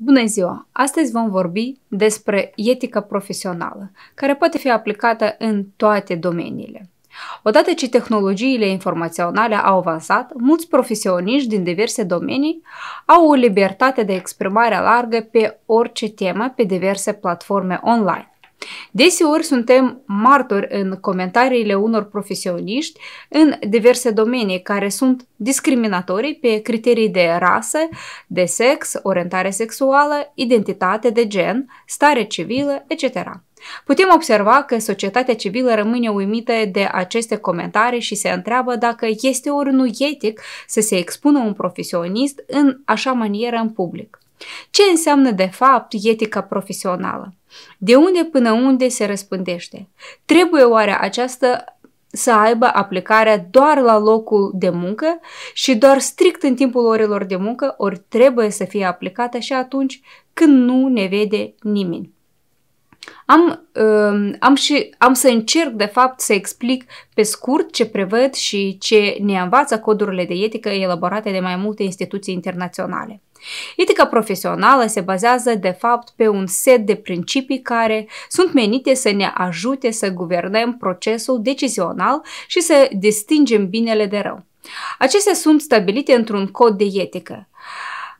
Bună ziua! Astăzi vom vorbi despre etica profesională, care poate fi aplicată în toate domeniile. Odată ce tehnologiile informaționale au avansat, mulți profesioniști din diverse domenii au o libertate de exprimare largă pe orice temă pe diverse platforme online. Deseori suntem martori în comentariile unor profesioniști în diverse domenii care sunt discriminatorii pe criterii de rasă, de sex, orientare sexuală, identitate de gen, stare civilă, etc. Putem observa că societatea civilă rămâne uimită de aceste comentarii și se întreabă dacă este ori nu etic să se expună un profesionist în așa manieră în public. Ce înseamnă de fapt etica profesională? De unde până unde se răspândește? Trebuie oare această să aibă aplicarea doar la locul de muncă și doar strict în timpul orelor de muncă, ori trebuie să fie aplicată și atunci când nu ne vede nimeni. Am, um, am, și, am să încerc, de fapt, să explic pe scurt ce prevăd și ce ne învață codurile de etică elaborate de mai multe instituții internaționale. Etica profesională se bazează, de fapt, pe un set de principii care sunt menite să ne ajute să guvernăm procesul decizional și să distingem binele de rău. Acestea sunt stabilite într-un cod de etică.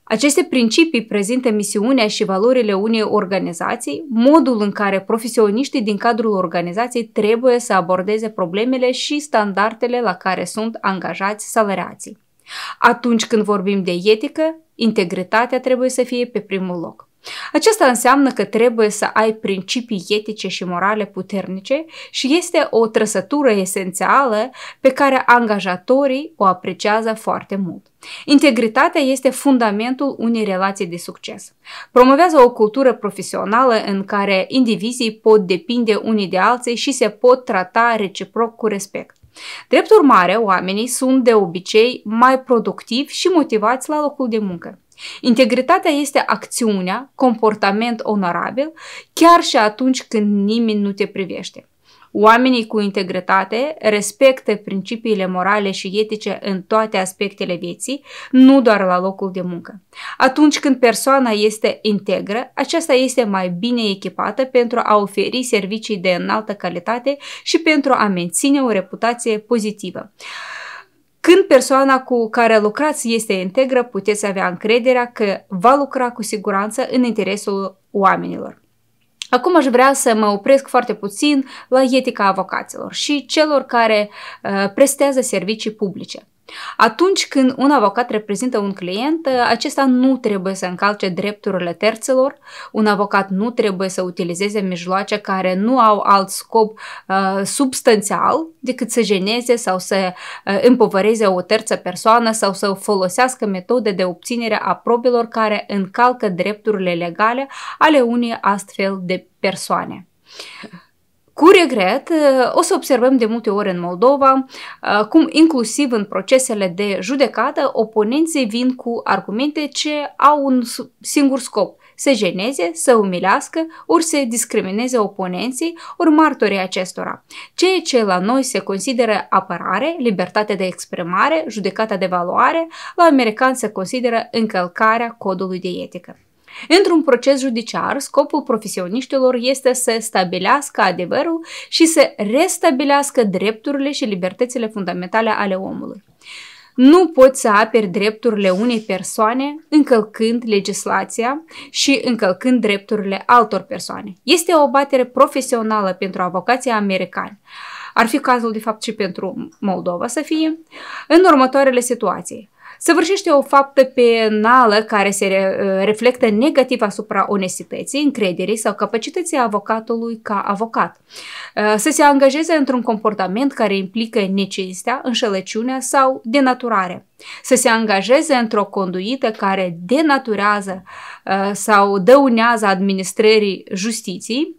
Aceste principii prezintă misiunea și valorile unei organizații, modul în care profesioniștii din cadrul organizației trebuie să abordeze problemele și standardele la care sunt angajați salariații. Atunci când vorbim de etică, integritatea trebuie să fie pe primul loc. Aceasta înseamnă că trebuie să ai principii etice și morale puternice și este o trăsătură esențială pe care angajatorii o apreciază foarte mult. Integritatea este fundamentul unei relații de succes. Promovează o cultură profesională în care indivizii pot depinde unii de alții și se pot trata reciproc cu respect. Drept urmare, oamenii sunt de obicei mai productivi și motivați la locul de muncă. Integritatea este acțiunea, comportament onorabil, chiar și atunci când nimeni nu te privește. Oamenii cu integritate respectă principiile morale și etice în toate aspectele vieții, nu doar la locul de muncă. Atunci când persoana este integră, aceasta este mai bine echipată pentru a oferi servicii de înaltă calitate și pentru a menține o reputație pozitivă. Când persoana cu care lucrați este integră, puteți avea încrederea că va lucra cu siguranță în interesul oamenilor. Acum aș vrea să mă opresc foarte puțin la etica avocaților și celor care uh, prestează servicii publice. Atunci când un avocat reprezintă un client, acesta nu trebuie să încalce drepturile terților, un avocat nu trebuie să utilizeze mijloace care nu au alt scop uh, substanțial decât să jeneze sau să uh, împovăreze o terță persoană sau să folosească metode de obținere a probelor care încalcă drepturile legale ale unei astfel de persoane. Cu regret, uh, o să observăm de multe ori în Moldova uh, cum inclusiv în procesele de judecată oponenții vin cu argumente ce au un singur scop – să jeneze, să umilească, ori să discrimineze oponenții, ori martorii acestora. Ceea ce la noi se consideră apărare, libertate de exprimare, judecata de valoare, la americani se consideră încălcarea codului de etică. Într-un proces judiciar, scopul profesioniștilor este să stabilească adevărul și să restabilească drepturile și libertățile fundamentale ale omului. Nu poți să aperi drepturile unei persoane încălcând legislația și încălcând drepturile altor persoane. Este o batere profesională pentru avocații americani. Ar fi cazul, de fapt, și pentru Moldova să fie. În următoarele situații săvârșește o faptă penală care se re- uh, reflectă negativ asupra onestității, încrederii sau capacității avocatului ca avocat. Uh, să se angajeze într-un comportament care implică necinstea, înșelăciunea sau denaturare. Să se angajeze într-o conduită care denaturează uh, sau dăunează administrării justiției,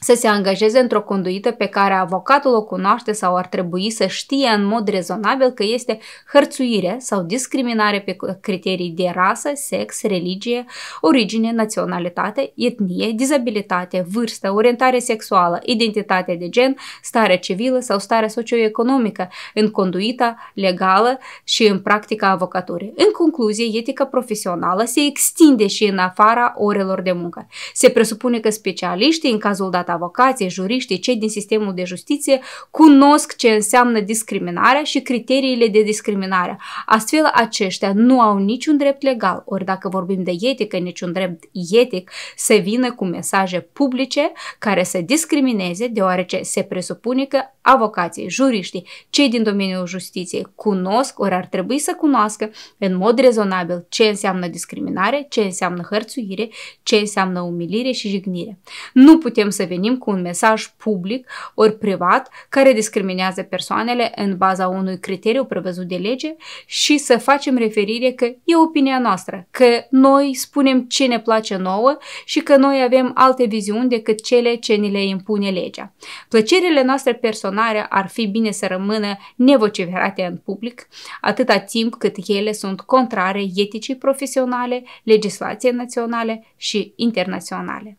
să se angajeze într-o conduită pe care avocatul o cunoaște sau ar trebui să știe în mod rezonabil că este hărțuire sau discriminare pe criterii de rasă, sex, religie, origine, naționalitate, etnie, dizabilitate, vârstă, orientare sexuală, identitate de gen, stare civilă sau stare socioeconomică în conduita legală și în practica avocaturii. În concluzie, etica profesională se extinde și în afara orelor de muncă. Se presupune că specialiștii în cazul dat adevărat avocații, juriștii, cei din sistemul de justiție cunosc ce înseamnă discriminarea și criteriile de discriminare. Astfel, aceștia nu au niciun drept legal, ori dacă vorbim de etică, niciun drept etic să vină cu mesaje publice care să discrimineze, deoarece se presupune că avocații, juriștii, cei din domeniul justiției cunosc, ori ar trebui să cunoască în mod rezonabil ce înseamnă discriminare, ce înseamnă hărțuire, ce înseamnă umilire și jignire. Nu putem să venim venim cu un mesaj public ori privat care discriminează persoanele în baza unui criteriu prevăzut de lege și să facem referire că e opinia noastră, că noi spunem ce ne place nouă și că noi avem alte viziuni decât cele ce ni le impune legea. Plăcerile noastre personale ar fi bine să rămână nevociferate în public atâta timp cât ele sunt contrare eticii profesionale, legislației naționale și internaționale.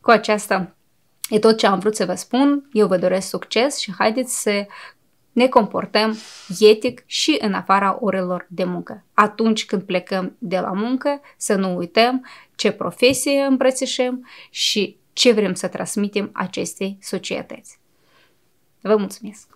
Cu aceasta E tot ce am vrut să vă spun, eu vă doresc succes și haideți să ne comportăm etic și în afara orelor de muncă. Atunci când plecăm de la muncă, să nu uităm ce profesie îmbrățișăm și ce vrem să transmitem acestei societăți. Vă mulțumesc!